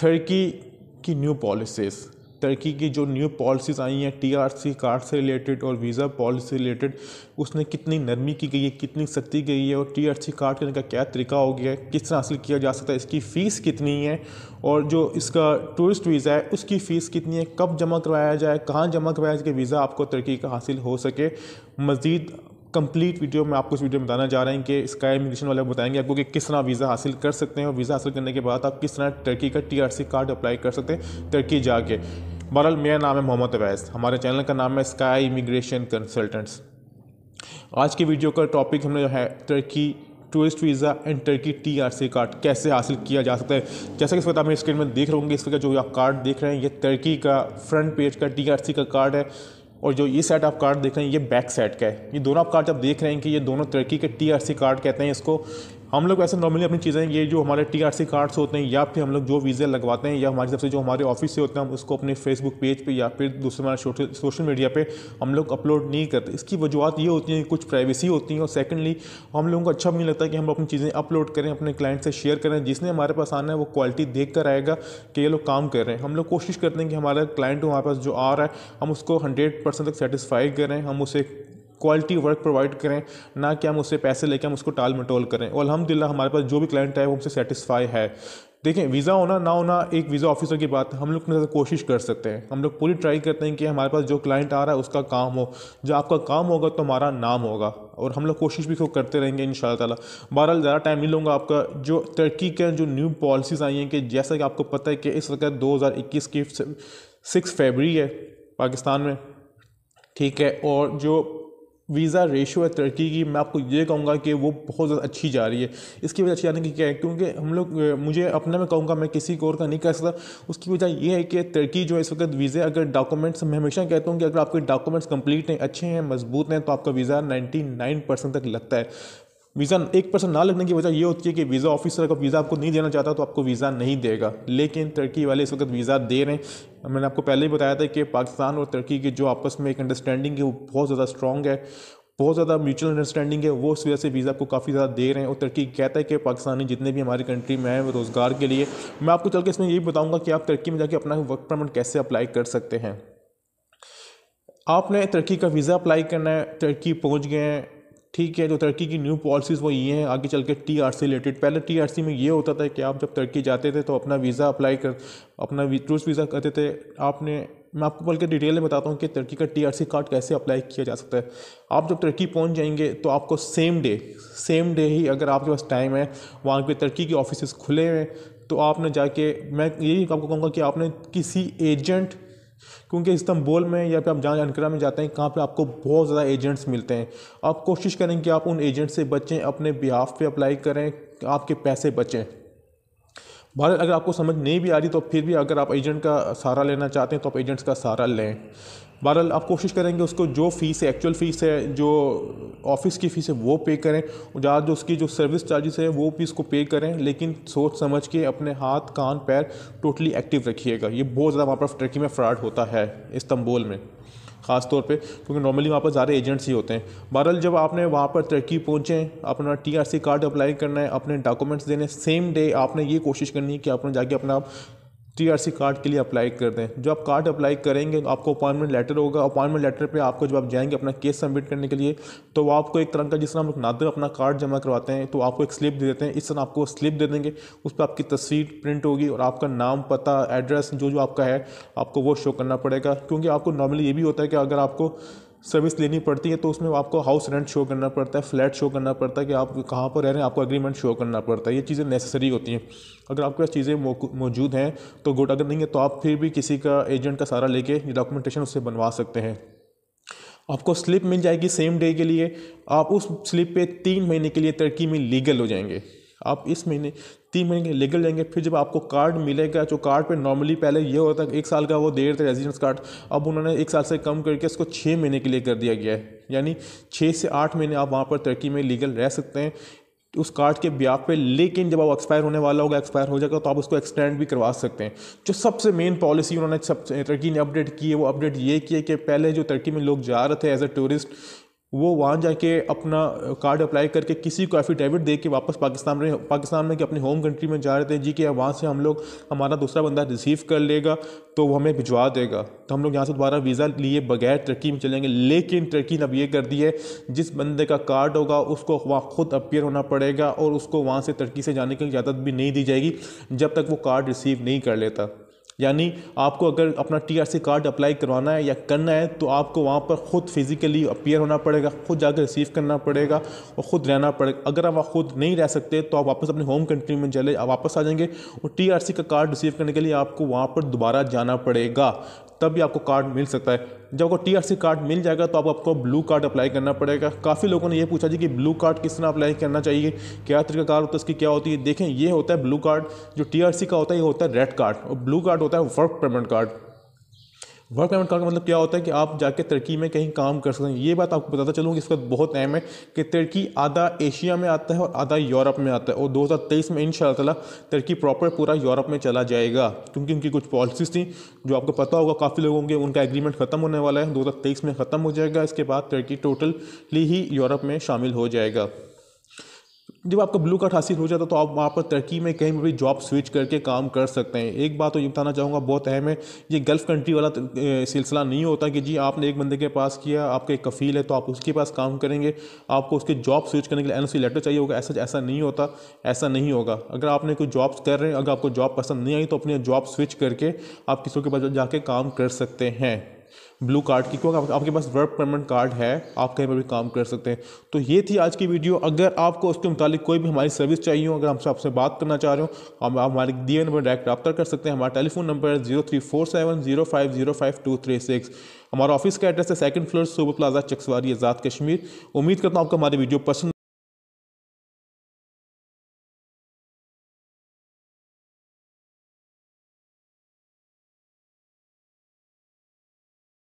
तुर्की की new policies तुर्की की जो न्यू पॉलिसीज़ आई हैं टी आर सी कार्ड से रिलेटेड और वीज़ा पॉलिसी रिलेटेड उसने कितनी नरमी की गई है कितनी सख्ती गई है और टी आर सी कार्ड करने का क्या तरीका हो गया है किस तरह हासिल किया जा सकता है इसकी फ़ीस कितनी है और जो इसका टूरिस्ट वीज़ा है उसकी फ़ीस कितनी है कब जमा करवाया जाए कहाँ जमा करवाया जाए कि वीज़ा आपको तुर्की का हासिल हो सके मज़ीद कंप्लीट वीडियो में आपको इस वीडियो में बताना चाह रहे हैं कि इसका इमिग्रेशन वाले बताएंगे आपको कि किस तरह वीज़ा हासिल कर सकते हैं और वीज़ा हासिल करने के बाद आप किस तरह टर्की का टीआरसी कार्ड अप्लाई कर सकते हैं टर्की जाके बहरहाल मेरा नाम है मोहम्मद अवैस हमारे चैनल का नाम है स्काई इमिग्रेशन कंसल्टेंट्स आज की वीडियो का टॉपिक हमने जो है Turkey tourist visa and Turkey T R C card कैसे हासिल किया जा सकता है जैसा कि इस वक्त आप स्क्रीन में देख रहे होंगे इस वक्त जो आप कार्ड देख रहे हैं ये टर्की का फ्रंट पेज का टी आर सी का कार्ड है और जो ये सेट आप कार्ड देख रहे हैं ये बैक सेट का है ये दोनों आप कार्ड जब देख रहे हैं कि ये दोनों तरक्की के टी आर सी कार्ड कहते हैं इसको हम लोग ऐसे नॉर्मली अपनी चीज़ें ये जो हमारे टी आर सी कार्ड्स होते हैं या फिर हम लोग जो वीज़ा लगवाते हैं या हमारी तरफ से जो हमारे ऑफिस से होते हैं हम उसको अपने फेसबुक पेज पे या फिर दूसरे हमारे सोशल मीडिया पे हम लोग अपलोड नहीं करते इसकी वजूहत ये होती है कुछ प्राइवेसी होती है और सेकेंडली हम लोगों को अच्छा भी नहीं लगता कि हम अपनी चीज़ें अपलोड करें अपने क्लाइंट से शेयर करें जिसने हमारे पास आना है वो क्वालिटी देख कर आएगा कि ये लोग काम कर रहे हैं हम लोग कोशिश करते हैं कि हमारा क्लाइंट हमारे पास जो आ रहा है हम उसको हंड्रेड परसेंट तक सेटिस्फाई करें हम उसे क्वालिटी वर्क प्रोवाइड करें ना कि हम उससे पैसे लेके हम उसको टाल मटोल करें और अलहमदिल्ला हमारे पास जो भी क्लाइंट है वो हमसे सेटिस्फाई है देखें वीज़ा होना ना होना एक वीज़ा ऑफिसर की बात है हम लोग अपने साथ कोशिश कर सकते हैं हम लोग पूरी ट्राई करते हैं कि हमारे पास जो क्लाइंट आ रहा है उसका काम हो जो आपका काम होगा तो हमारा नाम होगा और हम लोग कोशिश भी तो करते रहेंगे इन ताला बहरहाल ज़्यादा टाइम नहीं लूँगा आपका जो तरक्की के जो न्यू पॉलिसीज़ आई हैं कि जैसा कि आपको पता है कि इस वक्त दो की सिक्स फेबरी है पाकिस्तान में ठीक है और जो वीज़ा रेशो है तुर्की की मैं आपको ये कहूँगा कि वो बहुत ज़्यादा अच्छी जा रही है इसकी वजह अच्छी जाने की क्या है क्योंकि हम लोग मुझे अपना में कहूँगा मैं किसी को और का नहीं कर सकता उसकी वजह ये है कि तुर्की जो है इस वक्त वीज़े अगर डॉक्यूमेंट्स मैं हमेशा कहता हूँ कि अगर आपके डॉक्यूमेंट्स कंप्लीट हैं अच्छे हैं मजबूत हैं तो आपका वीज़ा नाइन्टी तक लगता है वीज़ा एक परसेंट ना लगने की वजह यह होती है कि वीज़ा ऑफिसर अगर वीज़ा आपको नहीं देना चाहता तो आपको वीज़ा नहीं देगा लेकिन तुर्की वाले इस वक्त वीज़ा दे रहे हैं मैंने आपको पहले ही बताया था कि पाकिस्तान और तुर्की की जो आपस में एक अंडरस्टैंडिंग है वो बहुत ज़्यादा स्ट्रॉन्ग है बहुत ज़्यादा म्यूचुअल अंडरस्टैंडिंग है वो उस वजह से वीज़ा आपको काफ़ी ज़्यादा दे रहे हैं और तुर्की कहता है कि पाकिस्तानी जितने भी हमारी कंट्री में हैं वो रोज़गार के लिए मैं आपको चल के इसमें यही बताऊँगा कि आप तुर्की में जाके अपना वर्क परमिट कैसे अप्लाई कर सकते हैं आपने तुर्की का वीज़ा अप्लाई करना है तुर्की पहुँच गए हैं ठीक है जो तुर्की की न्यू पॉलिसीज़ वो ये हैं आगे चल के टी आर सी रिलेटेड पहले टी आर सी में ये होता था कि आप जब तुर्की जाते थे तो अपना वीज़ा अप्लाई कर अपना टूरिस्ट वीज़ा करते थे आपने मैं आपको बल्कि डिटेल में बताता हूँ कि तुर्की का टी आर सी कार्ड कैसे अप्लाई किया जा सकता है आप जब तुर्की पहुँच जाएंगे तो आपको सेम डे सेम डे ही अगर आपके पास टाइम है वहाँ पर तुर्की के ऑफिस खुले हैं तो आपने जाके मैं यही आपको कहूँगा कि आपने किसी एजेंट क्योंकि इस्तंबोल में या फिर आप जहाँ अनकरा में जाते हैं कहाँ पे आपको बहुत ज़्यादा एजेंट्स मिलते हैं आप कोशिश करें कि आप उन एजेंट से बचें अपने बिहाफ पे अप्लाई करें आपके पैसे बचें भारत अगर आपको समझ नहीं भी आ रही तो फिर भी अगर आप एजेंट का सहारा लेना चाहते हैं तो आप एजेंट्स का सहारा लें बहरहाल आप कोशिश करेंगे उसको जो फ़ीस है एक्चुअल फ़ीस है जो ऑफिस की फ़ीस है वो पे करें ज़्यादा जो उसकी जो सर्विस चार्जेस है वो भी इसको पे करें लेकिन सोच समझ के अपने हाथ कान पैर टोटली एक्टिव रखिएगा ये बहुत ज़्यादा वहाँ पर टर्की में फ्रॉड होता है इस्तंबोल में ख़ास तौर पे क्योंकि नॉर्मली वहाँ पर सारे एजेंट्स ही होते हैं बहरहाल जब आपने वहाँ पर तरक्की पहुँचें अपना सी कार्ड अप्लाई करना है अपने डॉक्यूमेंट्स देने सेम डे आपने ये कोशिश करनी है कि आपने जाके अपना आप टीआरसी कार्ड के लिए अप्लाई कर दें जो आप कार्ड अप्लाई करेंगे आपको अपॉइंटमेंट लेटर होगा अपॉइंटमेंट लेटर पे आपको जब आप जाएंगे अपना केस सबमिट करने के लिए तो वो आपको एक तरह का जिस तरह हम लोग नादर अपना कार्ड जमा करवाते हैं तो आपको एक स्लिप दे देते हैं इस तरह आपको स्लिप दे देंगे उस पर आपकी तस्वीर प्रिंट होगी और आपका नाम पता एड्रेस जो जो आपका है आपको वो शो करना पड़ेगा क्योंकि आपको नॉर्मली ये भी होता है कि अगर आपको सर्विस लेनी पड़ती है तो उसमें आपको हाउस रेंट शो करना पड़ता है फ्लैट शो करना पड़ता है कि आप कहाँ पर रह रहे हैं आपको एग्रीमेंट शो करना पड़ता है ये चीज़ें नेसेसरी होती हैं अगर आपके पास चीज़ें मौजूद हैं तो गुड अगर नहीं है तो आप फिर भी किसी का एजेंट का सहारा लेके ये डॉक्यूमेंटेशन उससे बनवा सकते हैं आपको स्लिप मिल जाएगी सेम डे के लिए आप उस स्लिप पे तीन महीने के लिए तरक्की में लीगल हो जाएंगे आप इस महीने तीन महीने के लीगल जाएंगे फिर जब आपको कार्ड मिलेगा जो तो कार्ड पे नॉर्मली पहले ये होता है एक साल का वो देर थे रेजिडेंस कार्ड अब उन्होंने एक साल से कम करके उसको छः महीने के लिए कर दिया गया है यानी छः से आठ महीने आप वहाँ पर तरक्की में लीगल रह सकते हैं उस कार्ड के ब्याह पे लेकिन जब आप एक्सपायर होने वाला होगा एक्सपायर हो जाएगा तो आप उसको एक्सटेंड भी करवा सकते हैं जो सबसे मेन पॉलिसी उन्होंने सब तुर्की ने अपडेट की है वो अपडेट ये की है कि पहले जो तुर्की में लोग जा रहे थे एज अ टूरिस्ट वो वहाँ जाके अपना कार्ड अप्लाई करके किसी को एफिडेविट दे के वापस पाकिस्तान में पाकिस्तान में कि अपने होम कंट्री में जा रहे थे जी कि वहाँ से हम लोग हमारा दूसरा बंदा रिसीव कर लेगा तो वो हमें भिजवा देगा तो हम लोग यहाँ से दोबारा वीज़ा लिए बगैर टर्की में चलेंगे लेकिन टर्की ने अब ये कर दी है जिस बंदे का कार्ड होगा उसको वहाँ खुद अपियर होना पड़ेगा और उसको वहाँ से टर्की से जाने की इजाज़त भी नहीं दी जाएगी जब तक वो कार्ड रिसीव नहीं कर लेता यानी आपको अगर अपना टीआरसी कार्ड अप्लाई करवाना है या करना है तो आपको वहाँ पर ख़ुद फिज़िकली अपियर होना पड़ेगा ख़ुद जाकर रिसीव करना पड़ेगा और ख़ुद रहना पड़ेगा अगर आप वहाँ खुद नहीं रह सकते तो आप वापस अपने होम कंट्री में चले वापस आ जाएंगे और टी का कार्ड रिसीव करने के लिए आपको वहाँ पर दोबारा जाना पड़ेगा तब भी आपको कार्ड मिल सकता है जब आपको टीआरसी कार्ड मिल जाएगा तो आप आपको ब्लू कार्ड अप्लाई करना पड़ेगा काफ़ी लोगों ने यह पूछा जी कि ब्लू कार्ड किस तरह अप्लाई करना चाहिए क्या कार्ड होता है इसकी क्या होती है देखें ये होता है ब्लू कार्ड जो टीआरसी का होता है ये होता है रेड कार्ड और ब्लू कार्ड होता है work payment card work card का मतलब क्या होता है कि आप जाके तुर्की में कहीं काम कर सकते हैं ये बात आपको बताता चलूँगी इसका बहुत अहम है कि तुर्की आधा एशिया में आता है और आधा यूरोप में आता है और 2023 में इन शाला तुर्की प्रॉपर पूरा यूरोप में चला जाएगा क्योंकि उनकी कुछ पॉलिसीज़ थी जो आपको पता होगा काफ़ी लोगों के उनका एग्रीमेंट ख़त्म होने वाला है दो में ख़त्म हो जाएगा इसके बाद तुर्की टोटली ही यूरोप में शामिल हो जाएगा जब आपका ब्लू कार्ड हासिल हो जाता तो आप वहाँ पर तरक्की में कहीं भी जॉब स्विच करके काम कर सकते हैं एक बात तो ये बताना चाहूँगा बहुत अहम है ये गल्फ़ कंट्री वाला सिलसिला नहीं होता कि जी आपने एक बंदे के पास किया आपका एक कफ़ील है तो आप उसके पास काम करेंगे आपको उसके जॉब स्विच करने के लिए एन लेटर चाहिए होगा ऐसा ऐसा नहीं होता ऐसा नहीं होगा अगर आपने कोई जॉब्स कर रहे हैं अगर आपको जॉब पसंद नहीं आई तो अपनी जॉब स्विच करके आप किसी के पास जाके काम कर सकते हैं ब्लू कार्ड की क्योंकि आपके पास वर्क परमिट कार्ड है आप कहीं पर भी काम कर सकते हैं तो ये थी आज की वीडियो अगर आपको उसके मुतालिक कोई भी हमारी सर्विस चाहिए हो अगर हमसे आपसे बात करना चाह रहे हो आप हमारे दिए नंबर डायरेक्ट रब्ता कर सकते हैं हमारा टेलीफोन नंबर है zero three four seven zero five zero five two three six हमारा ऑफिस का एड्रेस है second floor Subah plaza Chakswari Azad Kashmir उम्मीद करता हूँ आपको हमारी वीडियो पसंद